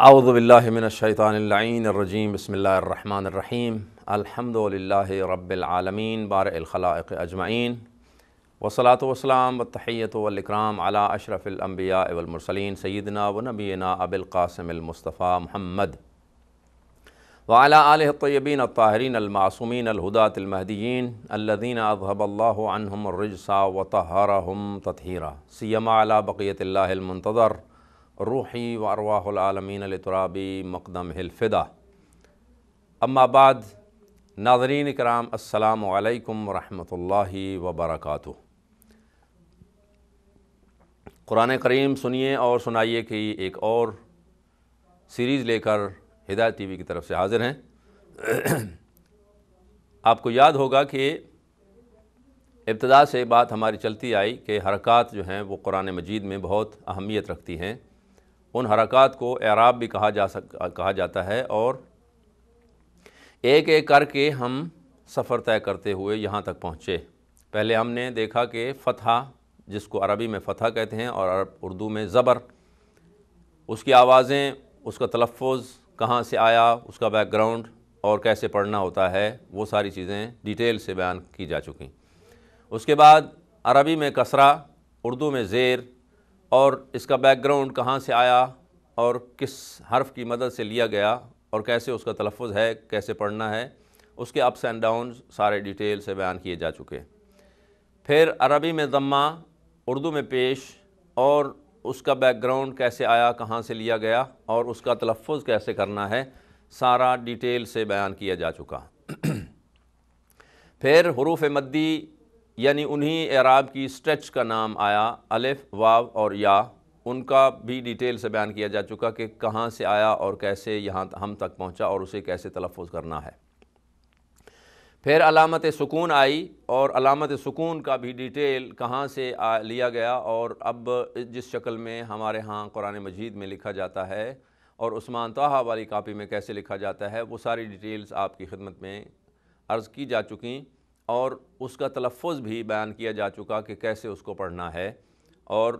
أعوذ بالله من الشيطان اللعين الرجيم بسم الله الرحمن الرحيم الحمد لله رب العالمين بارئ الخلائق أجمعين والصلاة والسلام والتحية والإكرام على أشرف الأنبياء والمرسلين سيدنا ونبينا أبي القاسم المصطفى محمد وعلى آله الطيبين الطاهرين المعصومين الهداة المهديين الذين أذهب الله عنهم الرجس وطهرهم تطهيرا سيما على بقية الله المنتظر روحی و ارواح العالمین الرابی مقدم الفدا اما بعد ناظرین اکرام السلام علیکم ورحمۃ اللہ وبرکاتہ قرآن کریم سنیے اور سنائیے کہ ایک اور سیریز لے کر ہدایت ٹی وی کی طرف سے حاضر ہیں آپ کو یاد ہوگا کہ ابتدا سے بات ہماری چلتی آئی کہ حرکات جو ہیں وہ قرآن مجید میں بہت اہمیت رکھتی ہیں ان حرکات کو اعراب بھی کہا جا سک کہا جاتا ہے اور ایک ایک کر کے ہم سفر طے کرتے ہوئے یہاں تک پہنچے پہلے ہم نے دیکھا کہ فتحہ جس کو عربی میں فتح کہتے ہیں اور عرب اردو میں زبر اس کی آوازیں اس کا تلفظ کہاں سے آیا اس کا بیک گراؤنڈ اور کیسے پڑھنا ہوتا ہے وہ ساری چیزیں ڈیٹیل سے بیان کی جا چکی اس کے بعد عربی میں کسرہ اردو میں زیر اور اس کا بیک گراؤنڈ کہاں سے آیا اور کس حرف کی مدد سے لیا گیا اور کیسے اس کا تلفظ ہے کیسے پڑھنا ہے اس کے اپس اینڈ ڈاؤنز سارے ڈیٹیل سے بیان کیے جا چکے پھر عربی میں ضمہ اردو میں پیش اور اس کا بیک گراؤنڈ کیسے آیا کہاں سے لیا گیا اور اس کا تلفظ کیسے کرنا ہے سارا ڈیٹیل سے بیان کیا جا چکا پھر حروف مدی یعنی انہی اعراب کی اسٹریچ کا نام آیا الف واو اور یا ان کا بھی ڈیٹیل سے بیان کیا جا چکا کہ کہاں سے آیا اور کیسے یہاں ہم تک پہنچا اور اسے کیسے تلفظ کرنا ہے پھر علامت سکون آئی اور علامت سکون کا بھی ڈیٹیل کہاں سے لیا گیا اور اب جس شکل میں ہمارے ہاں قرآن مجید میں لکھا جاتا ہے اور عثمان طاہا والی کاپی میں کیسے لکھا جاتا ہے وہ ساری ڈیٹیلز آپ کی خدمت میں عرض کی جا چکیں اور اس کا تلفظ بھی بیان کیا جا چکا کہ کیسے اس کو پڑھنا ہے اور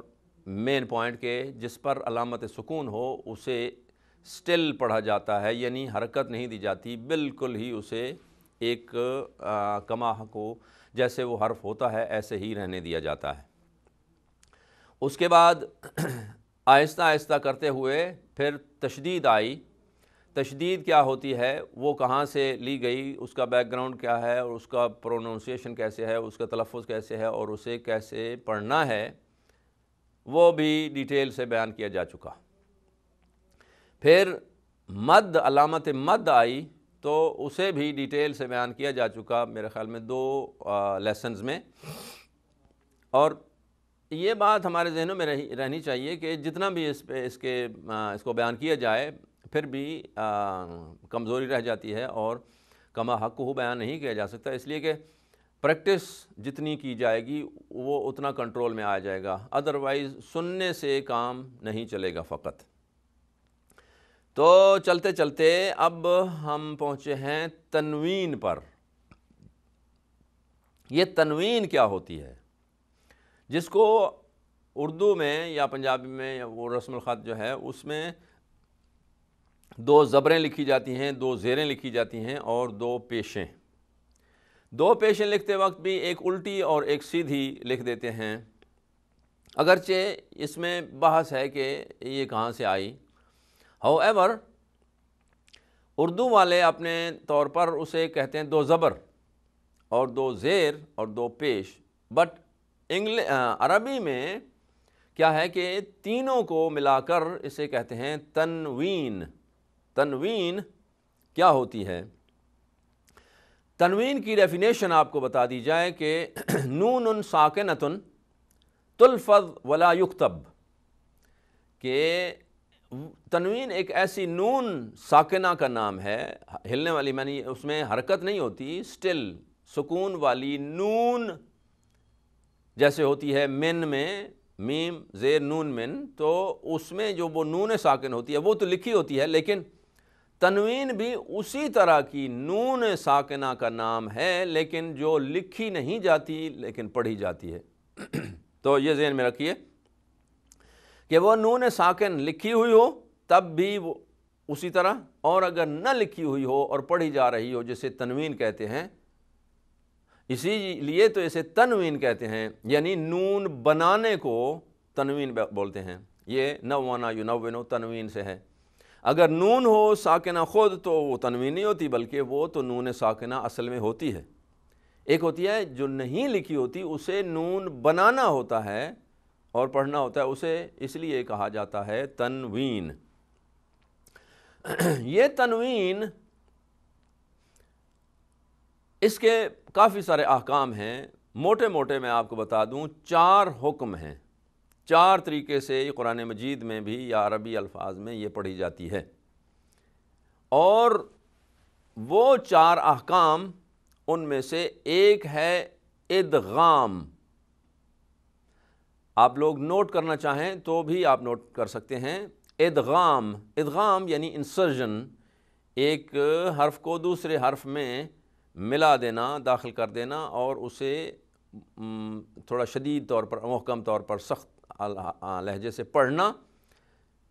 مین پوائنٹ کہ جس پر علامت سکون ہو اسے سٹل پڑھا جاتا ہے یعنی حرکت نہیں دی جاتی بالکل ہی اسے ایک کماہ کو جیسے وہ حرف ہوتا ہے ایسے ہی رہنے دیا جاتا ہے اس کے بعد آہستہ آہستہ کرتے ہوئے پھر تشدید آئی تشدید کیا ہوتی ہے وہ کہاں سے لی گئی اس کا بیک گراؤنڈ کیا ہے اور اس کا پروناؤنسیشن کیسے ہے اس کا تلفظ کیسے ہے اور اسے کیسے پڑھنا ہے وہ بھی ڈیٹیل سے بیان کیا جا چکا پھر مد علامت مد آئی تو اسے بھی ڈیٹیل سے بیان کیا جا چکا میرے خیال میں دو لیسنز میں اور یہ بات ہمارے ذہنوں میں رہی رہنی چاہیے کہ جتنا بھی اس پہ اس کے اس کو بیان کیا جائے پھر بھی کمزوری رہ جاتی ہے اور کما حق ہو بیان نہیں کیا جا سکتا اس لیے کہ پریکٹس جتنی کی جائے گی وہ اتنا کنٹرول میں آ جائے گا ادروائز سننے سے کام نہیں چلے گا فقط تو چلتے چلتے اب ہم پہنچے ہیں تنوین پر یہ تنوین کیا ہوتی ہے جس کو اردو میں یا پنجابی میں وہ رسم الخط جو ہے اس میں دو زبریں لکھی جاتی ہیں دو زیریں لکھی جاتی ہیں اور دو پیشیں دو پیشیں لکھتے وقت بھی ایک الٹی اور ایک سیدھی لکھ دیتے ہیں اگرچہ اس میں بحث ہے کہ یہ کہاں سے آئی ہو ایور اردو والے اپنے طور پر اسے کہتے ہیں دو زبر اور دو زیر اور دو پیش بٹ انگل عربی میں کیا ہے کہ تینوں کو ملا کر اسے کہتے ہیں تنوین تنوین کیا ہوتی ہے تنوین کی ڈیفینیشن آپ کو بتا دی جائے کہ نون ان ساکنتن تلفظ ولا یکتب کہ تنوین ایک ایسی نون ساکنہ کا نام ہے ہلنے والی میں یعنی نے اس میں حرکت نہیں ہوتی اسٹل سکون والی نون جیسے ہوتی ہے من میں میم زیر نون من تو اس میں جو وہ نون ساکن ہوتی ہے وہ تو لکھی ہوتی ہے لیکن تنوین بھی اسی طرح کی نون ساکنہ کا نام ہے لیکن جو لکھی نہیں جاتی لیکن پڑھی جاتی ہے تو یہ ذہن میں رکھیے کہ وہ نون ساکن لکھی ہوئی ہو تب بھی وہ اسی طرح اور اگر نہ لکھی ہوئی ہو اور پڑھی جا رہی ہو جسے تنوین کہتے ہیں اسی لیے تو اسے تنوین کہتے ہیں یعنی نون بنانے کو تنوین بولتے ہیں یہ نوانا یو تنوین سے ہے اگر نون ہو ساکنہ خود تو وہ تنوین نہیں ہوتی بلکہ وہ تو نون ساکنہ اصل میں ہوتی ہے ایک ہوتی ہے جو نہیں لکھی ہوتی اسے نون بنانا ہوتا ہے اور پڑھنا ہوتا ہے اسے اس لیے کہا جاتا ہے تنوین یہ تنوین اس کے کافی سارے احکام ہیں موٹے موٹے میں آپ کو بتا دوں چار حکم ہیں چار طریقے سے قرآن مجید میں بھی یا عربی الفاظ میں یہ پڑھی جاتی ہے اور وہ چار احکام ان میں سے ایک ہے ادغام آپ لوگ نوٹ کرنا چاہیں تو بھی آپ نوٹ کر سکتے ہیں ادغام ادغام یعنی انسرجن ایک حرف کو دوسرے حرف میں ملا دینا داخل کر دینا اور اسے تھوڑا شدید طور پر محکم طور پر سخت لہجے سے پڑھنا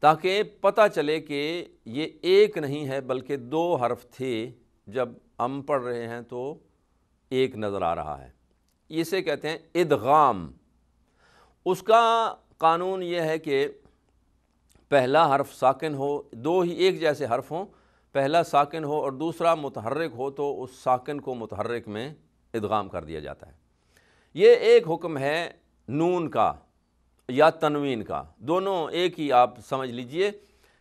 تاکہ پتہ چلے کہ یہ ایک نہیں ہے بلکہ دو حرف تھے جب ہم پڑھ رہے ہیں تو ایک نظر آ رہا ہے اسے کہتے ہیں ادغام اس کا قانون یہ ہے کہ پہلا حرف ساکن ہو دو ہی ایک جیسے حرف ہوں پہلا ساکن ہو اور دوسرا متحرک ہو تو اس ساکن کو متحرک میں ادغام کر دیا جاتا ہے یہ ایک حکم ہے نون کا یا تنوین کا دونوں ایک ہی آپ سمجھ لیجئے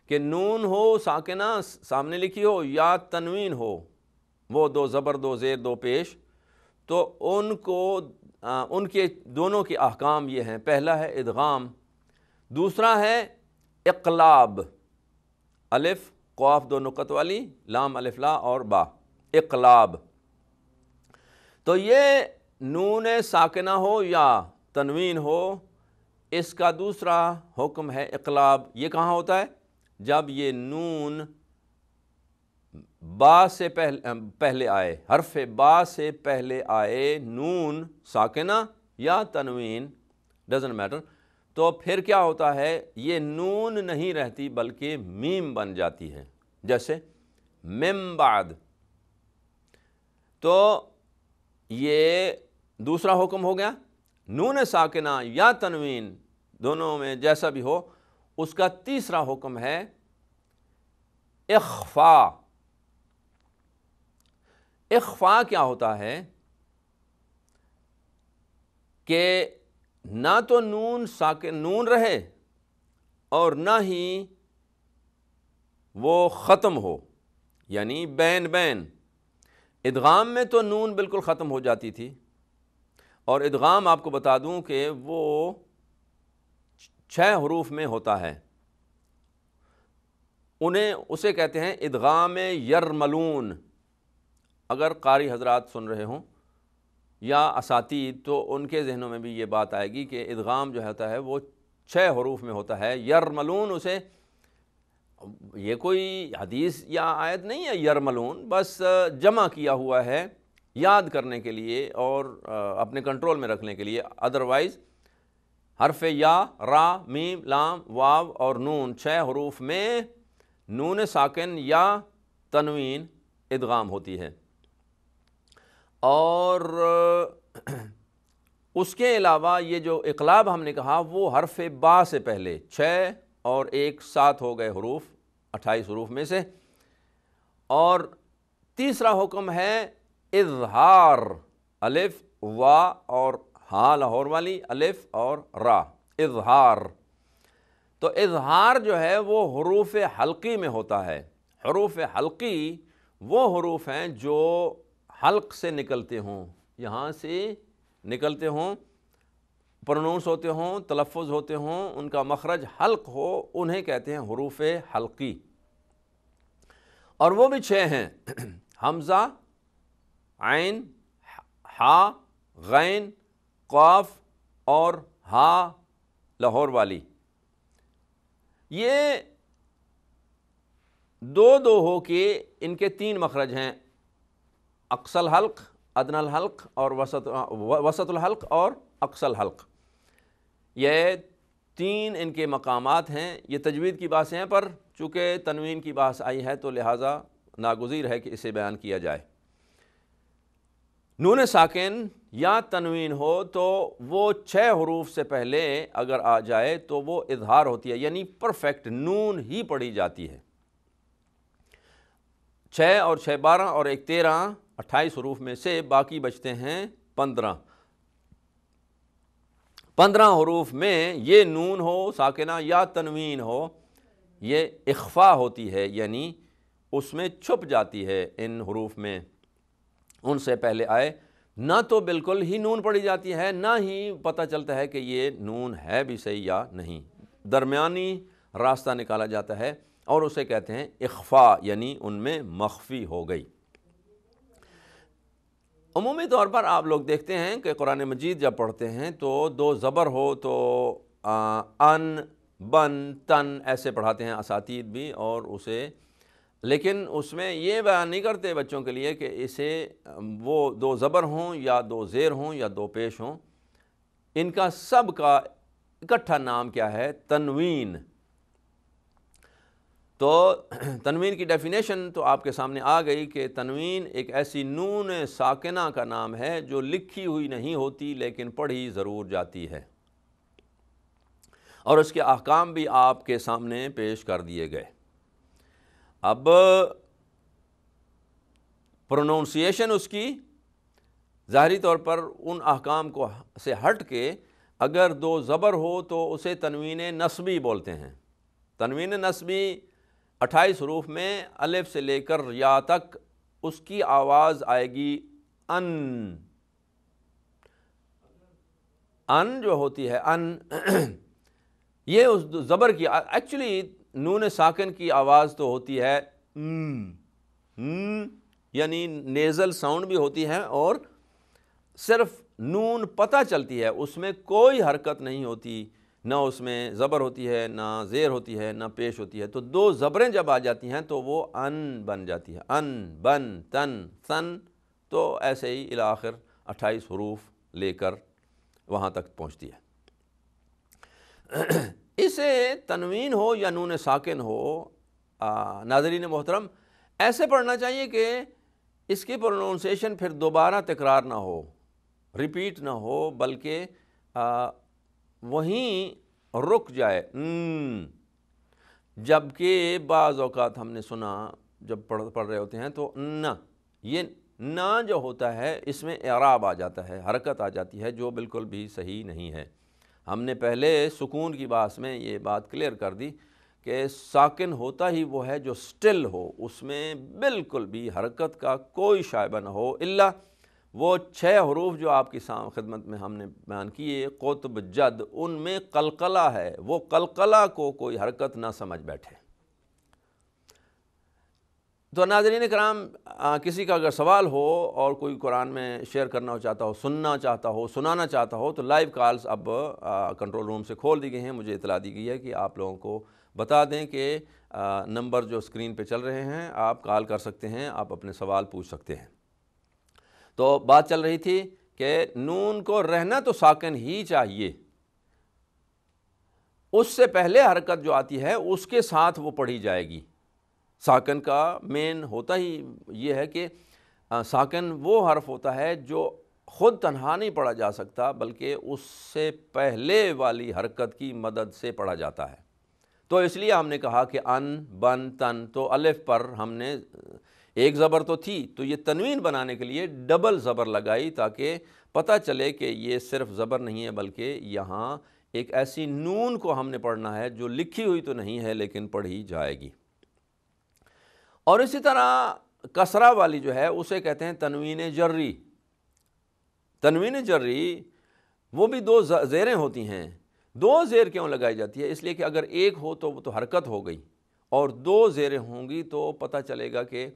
کہ نون ہو ساکنہ سامنے لکھی ہو یا تنوین ہو وہ دو زبر دو زیر دو پیش تو ان کو ان کے دونوں کے احکام یہ ہیں پہلا ہے ادغام دوسرا ہے اقلاب الف قواف دو نقط والی لام الف لا اور با اقلاب تو یہ نون ساکنہ ہو یا تنوین ہو اس کا دوسرا حکم ہے اقلاب یہ کہاں ہوتا ہے جب یہ نون با سے پہلے آئے حرف با سے پہلے آئے نون ساکنہ یا تنوین ڈزنٹ میٹر تو پھر کیا ہوتا ہے یہ نون نہیں رہتی بلکہ میم بن جاتی ہے جیسے مم بعد تو یہ دوسرا حکم ہو گیا نون ساکنہ یا تنوین دونوں میں جیسا بھی ہو اس کا تیسرا حکم ہے اخفا اخفا کیا ہوتا ہے کہ نہ تو نون ساکن نون رہے اور نہ ہی وہ ختم ہو یعنی بین بین ادغام میں تو نون بالکل ختم ہو جاتی تھی اور ادغام آپ کو بتا دوں کہ وہ چھ حروف میں ہوتا ہے انہیں اسے کہتے ہیں ادغام یرملون اگر قاری حضرات سن رہے ہوں یا اساتید تو ان کے ذہنوں میں بھی یہ بات آئے گی کہ ادغام جو ہوتا ہے وہ چھ حروف میں ہوتا ہے یرملون اسے یہ کوئی حدیث یا آیت نہیں ہے یرملون بس جمع کیا ہوا ہے یاد کرنے کے لیے اور اپنے کنٹرول میں رکھنے کے لیے ادروائز حرف یا را میم لام واو اور نون چھ حروف میں نون ساکن یا تنوین ادغام ہوتی ہے اور اس کے علاوہ یہ جو اقلاب ہم نے کہا وہ حرف با سے پہلے چھ اور ایک سات ہو گئے حروف اٹھائیس حروف میں سے اور تیسرا حکم ہے اظہار الف وا اور ہاں لاہور والی الف اور را اظہار تو اظہار جو ہے وہ حروف حلقی میں ہوتا ہے حروف حلقی وہ حروف ہیں جو حلق سے نکلتے ہوں یہاں سے نکلتے ہوں پرنونس ہوتے ہوں تلفظ ہوتے ہوں ان کا مخرج حلق ہو انہیں کہتے ہیں حروف حلقی اور وہ بھی چھ ہیں حمزہ عین ہا غین قاف اور ہا لاہور والی یہ دو دو ہو کے ان کے تین مخرج ہیں اقسل حلق ادن الحلق اور وسط وسط الحلق اور اقسل حلق یہ تین ان کے مقامات ہیں یہ تجوید کی بحثیں ہیں پر چونکہ تنوین کی بحث آئی ہے تو لہٰذا ناگزیر ہے کہ اسے بیان کیا جائے نون ساکن یا تنوین ہو تو وہ چھ حروف سے پہلے اگر آ جائے تو وہ اظہار ہوتی ہے یعنی پرفیکٹ نون ہی پڑھی جاتی ہے چھ اور چھ بارہ اور ایک تیرہ اٹھائیس حروف میں سے باقی بچتے ہیں پندرہ پندرہ حروف میں یہ نون ہو ساکنہ یا تنوین ہو یہ اخفا ہوتی ہے یعنی اس میں چھپ جاتی ہے ان حروف میں ان سے پہلے آئے نہ تو بالکل ہی نون پڑھی جاتی ہے نہ ہی پتہ چلتا ہے کہ یہ نون ہے بھی صحیح یا نہیں درمیانی راستہ نکالا جاتا ہے اور اسے کہتے ہیں اخفا یعنی ان میں مخفی ہو گئی عمومی طور پر آپ لوگ دیکھتے ہیں کہ قرآن مجید جب پڑھتے ہیں تو دو زبر ہو تو ان بن تن ایسے پڑھاتے ہیں اساتید بھی اور اسے لیکن اس میں یہ بیان نہیں کرتے بچوں کے لیے کہ اسے وہ دو زبر ہوں یا دو زیر ہوں یا دو پیش ہوں ان کا سب کا اکٹھا نام کیا ہے تنوین تو تنوین کی ڈیفینیشن تو آپ کے سامنے آ گئی کہ تنوین ایک ایسی نون ساکنہ کا نام ہے جو لکھی ہوئی نہیں ہوتی لیکن پڑھی ضرور جاتی ہے اور اس کے احکام بھی آپ کے سامنے پیش کر دیے گئے اب پروناؤنسیشن اس کی ظاہری طور پر ان احکام کو سے ہٹ کے اگر دو زبر ہو تو اسے تنوین نصبی بولتے ہیں تنوین نصبی اٹھائیس حروف میں الف سے لے کر یا تک اس کی آواز آئے گی ان ان جو ہوتی ہے ان یہ اس زبر کی ایکچولی نون ساکن کی آواز تو ہوتی ہے یعنی نیزل ساؤنڈ بھی ہوتی ہے اور صرف نون پتہ چلتی ہے اس میں کوئی حرکت نہیں ہوتی نہ اس میں زبر ہوتی ہے نہ زیر ہوتی ہے نہ پیش ہوتی ہے تو دو زبریں جب آ جاتی ہیں تو وہ ان بن جاتی ہے ان بن تن تن تو ایسے ہی الاخر اٹھائیس حروف لے کر وہاں تک پہنچتی ہے اسے تنوین ہو یا نون ساکن ہو ناظرین محترم ایسے پڑھنا چاہیے کہ اس کی پروناؤنسیشن پھر دوبارہ تکرار نہ ہو ریپیٹ نہ ہو بلکہ وہیں رک جائے جب کہ بعض اوقات ہم نے سنا جب پڑھ پڑھ رہے ہوتے ہیں تو نہ یہ نہ جو ہوتا ہے اس میں اعراب آ جاتا ہے حرکت آ جاتی ہے جو بالکل بھی صحیح نہیں ہے ہم نے پہلے سکون کی باس میں یہ بات کلیئر کر دی کہ ساکن ہوتا ہی وہ ہے جو اسٹل ہو اس میں بالکل بھی حرکت کا کوئی شائبہ نہ ہو اللہ وہ چھ حروف جو آپ کی خدمت میں ہم نے بیان کیے قطب جد ان میں قلقلہ ہے وہ قلقلہ کو کوئی حرکت نہ سمجھ بیٹھے تو ناظرین کرام کسی کا اگر سوال ہو اور کوئی قرآن میں شیئر کرنا چاہتا ہو سننا چاہتا ہو سنانا چاہتا ہو تو لائیو کالز اب کنٹرول روم سے کھول دی گئی ہیں مجھے اطلاع دی گئی ہے کہ آپ لوگوں کو بتا دیں کہ نمبر جو اسکرین پہ چل رہے ہیں آپ کال کر سکتے ہیں آپ اپنے سوال پوچھ سکتے ہیں تو بات چل رہی تھی کہ نون کو رہنا تو ساکن ہی چاہیے اس سے پہلے حرکت جو آتی ہے اس کے ساتھ وہ پڑھی جائے گی ساکن کا مین ہوتا ہی یہ ہے کہ ساکن وہ حرف ہوتا ہے جو خود تنہا نہیں پڑھا جا سکتا بلکہ اس سے پہلے والی حرکت کی مدد سے پڑھا جاتا ہے تو اس لیے ہم نے کہا کہ ان بن تن تو الف پر ہم نے ایک زبر تو تھی تو یہ تنوین بنانے کے لیے ڈبل زبر لگائی تاکہ پتہ چلے کہ یہ صرف زبر نہیں ہے بلکہ یہاں ایک ایسی نون کو ہم نے پڑھنا ہے جو لکھی ہوئی تو نہیں ہے لیکن پڑھی جائے گی اور اسی طرح کسرا والی جو ہے اسے کہتے ہیں تنوین جری تنوین جری وہ بھی دو زیریں ہوتی ہیں دو زیر کیوں لگائی جاتی ہے اس لیے کہ اگر ایک ہو تو وہ تو حرکت ہو گئی اور دو زیریں ہوں گی تو پتہ چلے گا کہ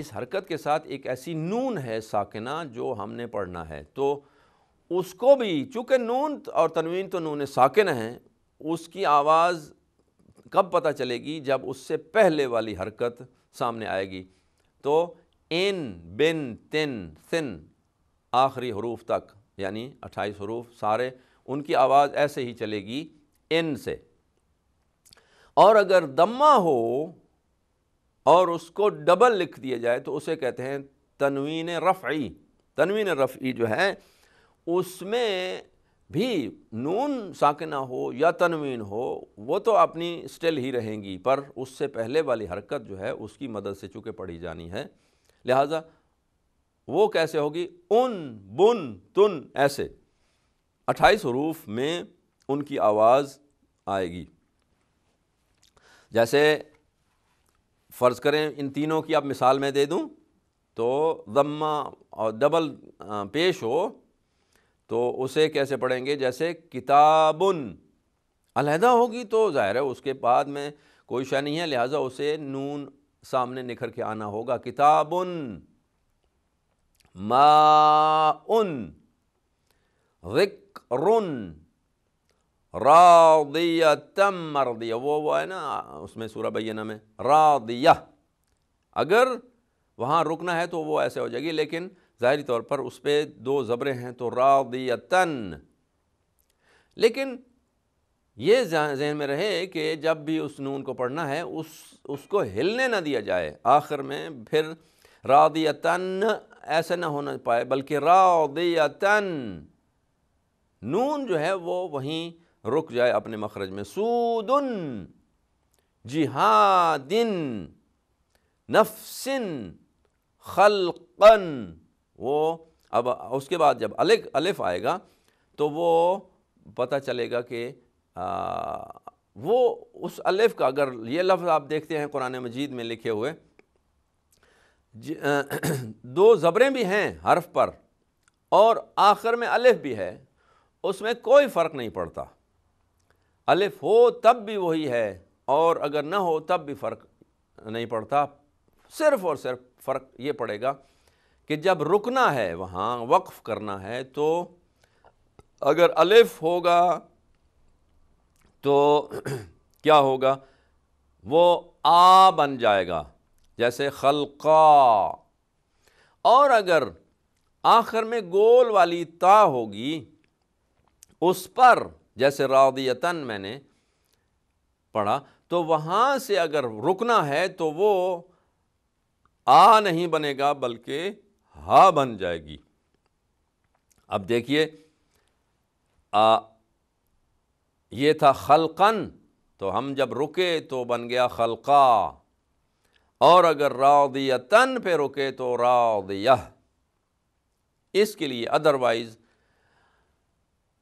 اس حرکت کے ساتھ ایک ایسی نون ہے ساکنہ جو ہم نے پڑھنا ہے تو اس کو بھی چونکہ نون اور تنوین تو نون ساکن ہیں اس کی آواز کب پتہ چلے گی جب اس سے پہلے والی حرکت سامنے آئے گی تو ان بن تن سن آخری حروف تک یعنی اٹھائیس حروف سارے ان کی آواز ایسے ہی چلے گی ان سے اور اگر دما ہو اور اس کو ڈبل لکھ دیا جائے تو اسے کہتے ہیں تنوین رفعی تنوین رفعی جو ہے اس میں بھی نون ساکنہ ہو یا تنوین ہو وہ تو اپنی اسٹل ہی رہیں گی پر اس سے پہلے والی حرکت جو ہے اس کی مدد سے چونکہ پڑھی جانی ہے لہٰذا وہ کیسے ہوگی ان بن تن ایسے اٹھائیس حروف میں ان کی آواز آئے گی جیسے فرض کریں ان تینوں کی اب مثال میں دے دوں تو ضمہ اور ڈبل پیش ہو تو اسے کیسے پڑھیں گے جیسے کتابن علیحدہ ہوگی تو ظاہر ہے اس کے بعد میں کوئی شے نہیں ہے لہٰذا اسے نون سامنے نکھر کے آنا ہوگا کتابن ذکرن راضیتم مردیہ وہ وہ ہے نا اس میں سورہ بینہ میں راضیہ اگر وہاں رکنا ہے تو وہ ایسے ہو جائے گی لیکن ظاہری طور پر اس پہ دو زبریں ہیں تو راضیتن لیکن یہ ذہن میں رہے کہ جب بھی اس نون کو پڑھنا ہے اس اس کو ہلنے نہ دیا جائے آخر میں پھر راضیتن ایسے ایسا نہ ہونا پائے بلکہ راضیتن نون جو ہے وہ وہیں رک جائے اپنے مخرج میں سودن جہادن نفسن خلقن وہ اب اس کے بعد جب الف الف آئے گا تو وہ پتہ چلے گا کہ وہ اس الف کا اگر یہ لفظ آپ دیکھتے ہیں قرآن مجید میں لکھے ہوئے دو زبریں بھی ہیں حرف پر اور آخر میں الف بھی ہے اس میں کوئی فرق نہیں پڑتا الف ہو تب بھی وہی ہے اور اگر نہ ہو تب بھی فرق نہیں پڑتا صرف اور صرف فرق یہ پڑے گا کہ جب رکنا ہے وہاں وقف کرنا ہے تو اگر الف ہوگا تو کیا ہوگا وہ آ بن جائے گا جیسے خلقہ اور اگر آخر میں گول والی تا ہوگی اس پر جیسے راضیتن میں نے پڑھا تو وہاں سے اگر رکنا ہے تو وہ آ نہیں بنے گا بلکہ ہاں بن جائے گی اب دیکھیے یہ تھا خلقن تو ہم جب رکے تو بن گیا خلقا اور اگر راضیتن پہ رکے تو راضیہ اس کے لیے ادروائز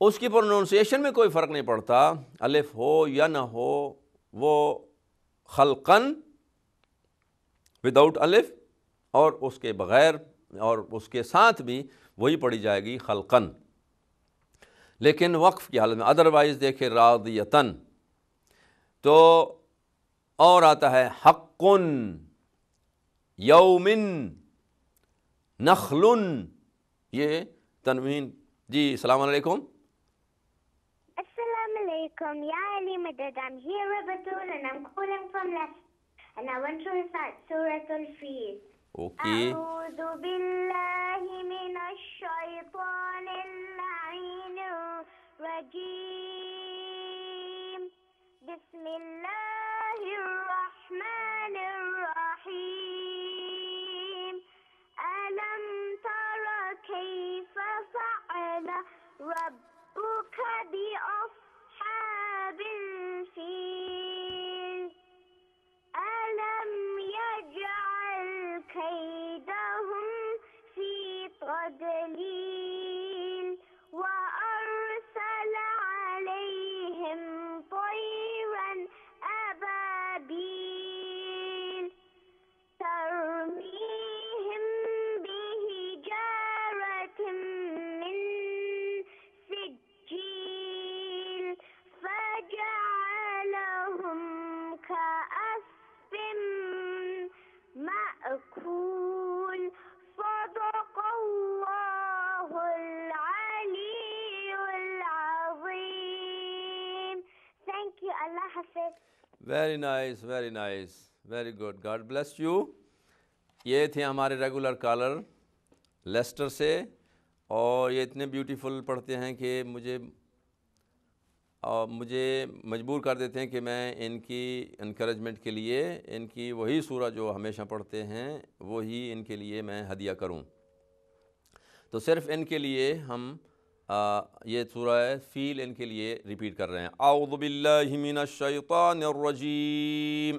اس کی پروناؤنسیشن میں کوئی فرق نہیں پڑتا الف ہو یا نہ ہو وہ خلقن وداؤٹ الف اور اس کے بغیر اور اس کے ساتھ بھی وہی پڑھی جائے گی خلقن لیکن وقف کی حالت میں ادروائز دیکھے راضیتن تو اور آتا ہے حقن یومن نخلن یہ تنوین جی السلام علیکم Come, yeah, Ali Madad. I'm here with Abdul and I'm calling from Lash. And I want to recite Surah Al-Fees. Okay اعوذ بالله من الشيطان اللعين الرجيم بسم الله الرحمن الرحيم الم تر كيف فعل ربك بأرض very nice very nice very good God bless you یہ تھے ہمارے ریگولر کالر لیسٹر سے اور یہ اتنے بیوٹیفل پڑھتے ہیں کہ مجھے مجھے مجبور کر دیتے ہیں کہ میں ان کی انکریجمنٹ کے لیے ان کی وہی سورہ جو ہمیشہ پڑھتے ہیں وہی ان کے لیے میں ہدیہ کروں تو صرف ان کے لیے ہم یہ سورہ فیل ان کے لیے ریپیٹ کر رہے ہیں اعوذ باللہ من الشیطان الرجیم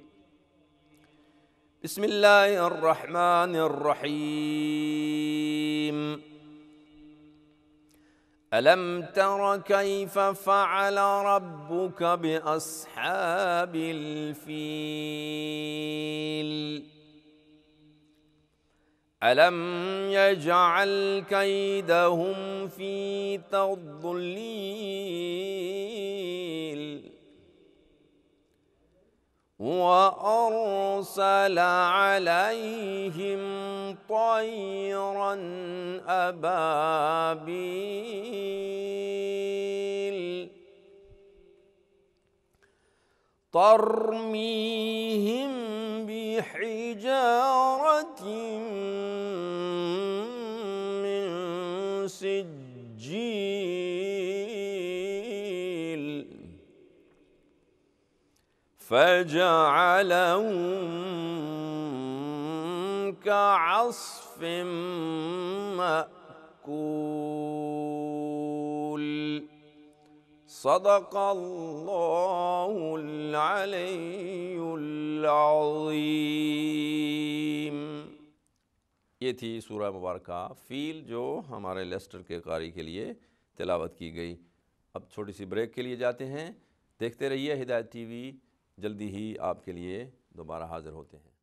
بسم اللہ الرحمن الرحیم ألم تر كيف فعل ربك بأصحاب الفيل؟ ألم يجعل كيدهم في تضليل وأرسل عليهم طيرا أبابيل ترميهم بحجارة من سجيل فجعلهم كعصف مأكول صدق الله العلی العظیم یہ تھی سورہ مبارکہ فیل جو ہمارے لیسٹر کے قاری کے لیے تلاوت کی گئی اب چھوٹی سی بریک کے لیے جاتے ہیں دیکھتے رہیے ہدایت ٹی وی جلدی ہی آپ کے لیے دوبارہ حاضر ہوتے ہیں